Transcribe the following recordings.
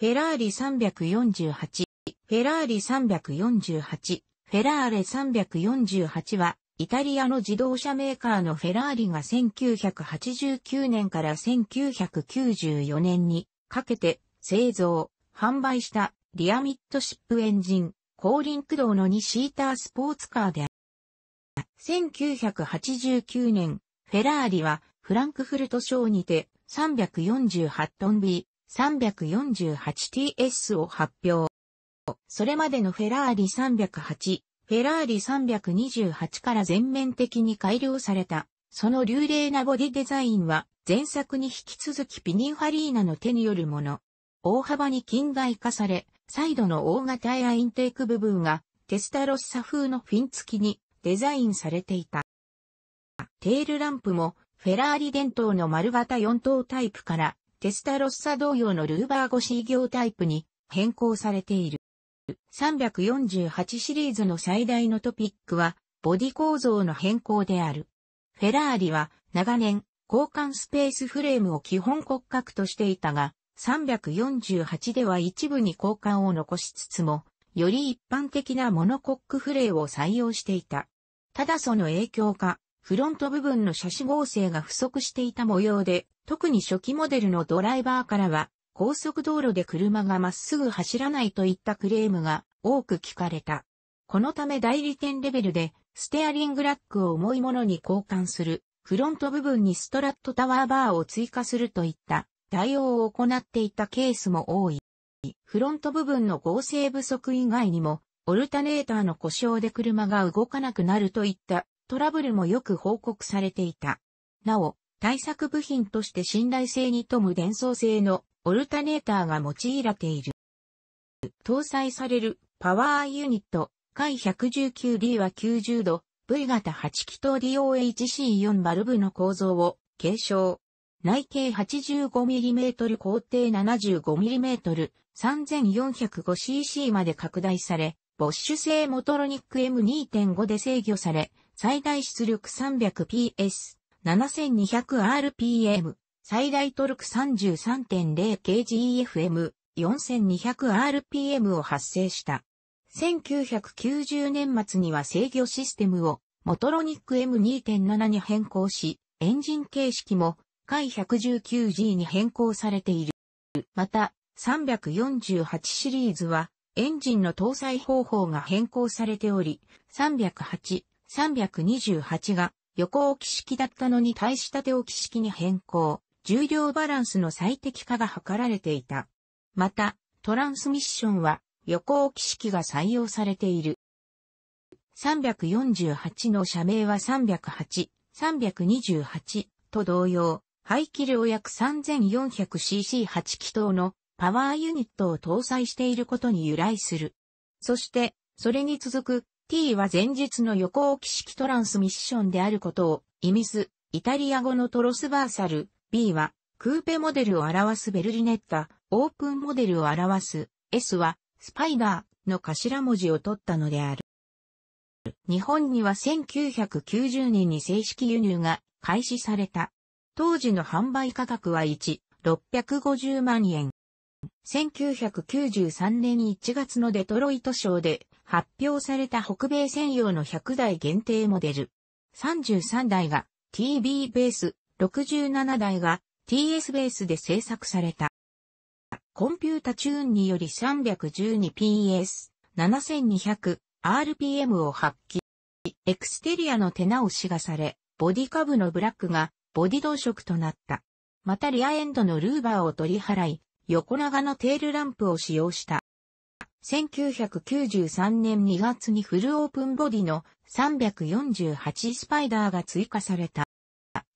フェラーリ348、フェラーリ348、フェラーレ348は、イタリアの自動車メーカーのフェラーリが1989年から1994年にかけて製造、販売したリアミッドシップエンジン、後輪駆動の2シータースポーツカーである。1989年、フェラーリはフランクフルト省にて348トン B 348TS を発表。それまでのフェラーリ308、フェラーリ328から全面的に改良された。その流麗なボディデザインは前作に引き続きピニンファリーナの手によるもの。大幅に近代化され、サイドの大型エアインテーク部分がテスタロッサ風のフィン付きにデザインされていた。テールランプもフェラーリ伝統の丸型4等タイプからテスタロッサ同様のルーバーゴシー行タイプに変更されている。348シリーズの最大のトピックは、ボディ構造の変更である。フェラーリは、長年、交換スペースフレームを基本骨格としていたが、348では一部に交換を残しつつも、より一般的なモノコックフレーを採用していた。ただその影響か、フロント部分の車種合成が不足していた模様で、特に初期モデルのドライバーからは、高速道路で車がまっすぐ走らないといったクレームが多く聞かれた。このため代理店レベルで、ステアリングラックを重いものに交換する、フロント部分にストラットタワーバーを追加するといった対応を行っていたケースも多い。フロント部分の合成不足以外にも、オルタネーターの故障で車が動かなくなるといったトラブルもよく報告されていた。なお、対策部品として信頼性に富む伝送性のオルタネーターが用いられている。搭載されるパワーユニット、回 119D は90度、V 型8気筒 DOHC4 バルブの構造を継承。内径 85mm 高低 75mm、3405cc まで拡大され、ボッシュ製モトロニック M2.5 で制御され、最大出力 300PS、7200rpm、最大トルク 33.0kgfm、4200rpm を発生した。1990年末には制御システムをモトロニック M2.7 に変更し、エンジン形式も回 119G に変更されている。また、348シリーズはエンジンの搭載方法が変更されており、308、328が横置き式だったのに対し縦置き式に変更、重量バランスの最適化が図られていた。また、トランスミッションは横置き式が採用されている。348の社名は308、328と同様、排気量約 3400cc8 気筒のパワーユニットを搭載していることに由来する。そして、それに続く t は前述の横置き式トランスミッションであることを意味す、イタリア語のトロスバーサル、b はクーペモデルを表すベルリネッタ、オープンモデルを表す、s はスパイダーの頭文字を取ったのである。日本には1990年に正式輸入が開始された。当時の販売価格は1、650万円。1993年1月のデトロイト賞で発表された北米専用の100台限定モデル。33台が TB ベース、67台が TS ベースで製作された。コンピュータチューンにより 312PS、7200、RPM を発揮。エクステリアの手直しがされ、ボディカブのブラックがボディ同色となった。またリアエンドのルーバーを取り払い、横長のテールランプを使用した。1993年2月にフルオープンボディの348スパイダーが追加された。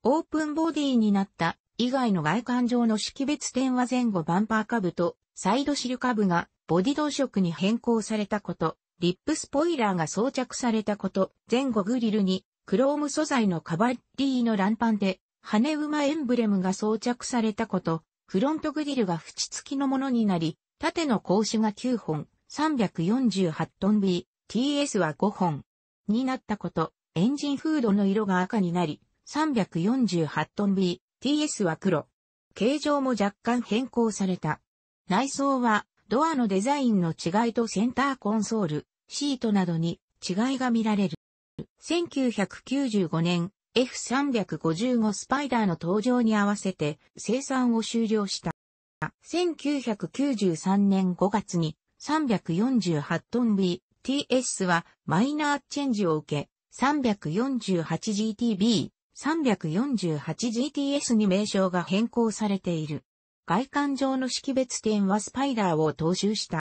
オープンボディになった以外の外観上の識別点は前後バンパー株とサイドシル株がボディ同色に変更されたこと、リップスポイラーが装着されたこと、前後グリルにクローム素材のカバッリーのランパンで羽馬エンブレムが装着されたこと、フロントグリルが縁付きのものになり、縦の格子が9本、348トン BTS は5本になったこと、エンジンフードの色が赤になり、348トン BTS は黒。形状も若干変更された。内装はドアのデザインの違いとセンターコンソール、シートなどに違いが見られる。1995年 F355 スパイダーの登場に合わせて生産を終了した。1993年5月に348トン BTS はマイナーチェンジを受け、348GTB、348GTS に名称が変更されている。外観上の識別点はスパイダーを踏襲した。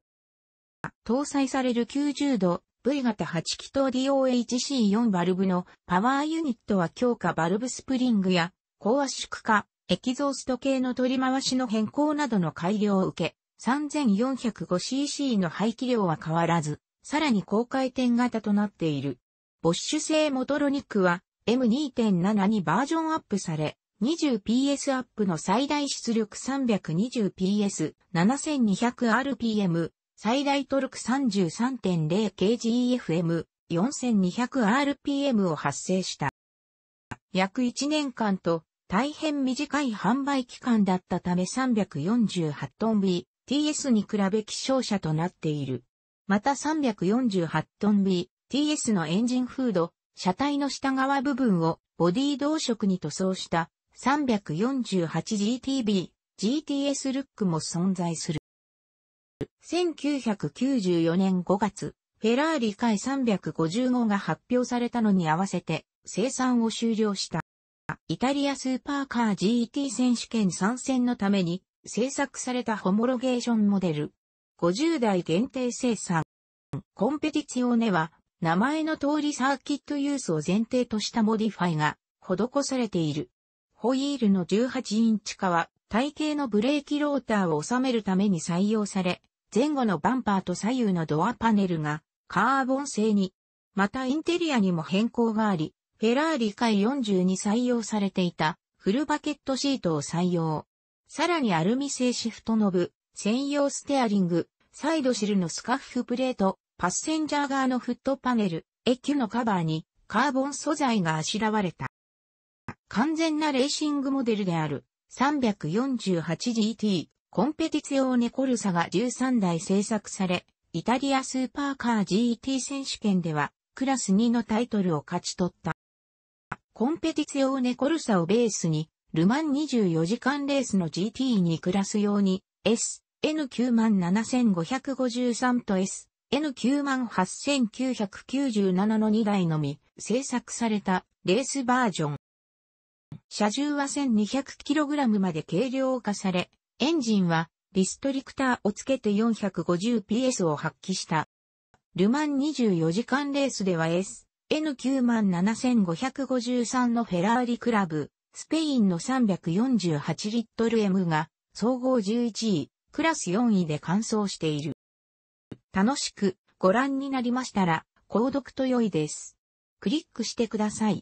搭載される90度 V 型8気筒 DOHC4 バルブのパワーユニットは強化バルブスプリングや高圧縮化、エキゾースト系の取り回しの変更などの改良を受け、3405cc の排気量は変わらず、さらに高回転型となっている。ボッシュ製モトロニックは M2.7 にバージョンアップされ、20PS アップの最大出力 320PS7200rpm、最大トルク 33.0kgfm、4200rpm を発生した。約1年間と大変短い販売期間だったため348トン B、TS に比べ希少車となっている。また348トン BTS のエンジンフード、車体の下側部分をボディ同色に塗装した 348GTB、GTS ルックも存在する。1994年5月、フェラーリ回355が発表されたのに合わせて生産を終了した。イタリアスーパーカー GT 選手権参戦のために製作されたホモロゲーションモデル。50代限定生産。コンペティチオネは、名前の通りサーキットユースを前提としたモディファイが施されている。ホイールの18インチ化は、体型のブレーキローターを収めるために採用され、前後のバンパーと左右のドアパネルがカーボン製に、またインテリアにも変更があり、フェラーリ回40に採用されていたフルバケットシートを採用。さらにアルミ製シフトノブ、専用ステアリング、サイドシルのスカッフプレート、パッセンジャー側のフットパネル、エキュのカバーにカーボン素材があしらわれた。完全なレーシングモデルである 348GT コンペティツ用ネコルサが13台製作され、イタリアスーパーカー GT 選手権ではクラス2のタイトルを勝ち取った。コンペティツ用ネコルサをベースにルマン24時間レースの GT にクラス用に SN97553 と SN98997 の2台のみ製作されたレースバージョン。車重は 1200kg まで軽量化され、エンジンはリストリクターをつけて 450PS を発揮した。ルマン24時間レースでは SN97553 のフェラーリクラブスペインの348リットル M が総合11位、クラス4位で完走している。楽しくご覧になりましたら、購読と良いです。クリックしてください。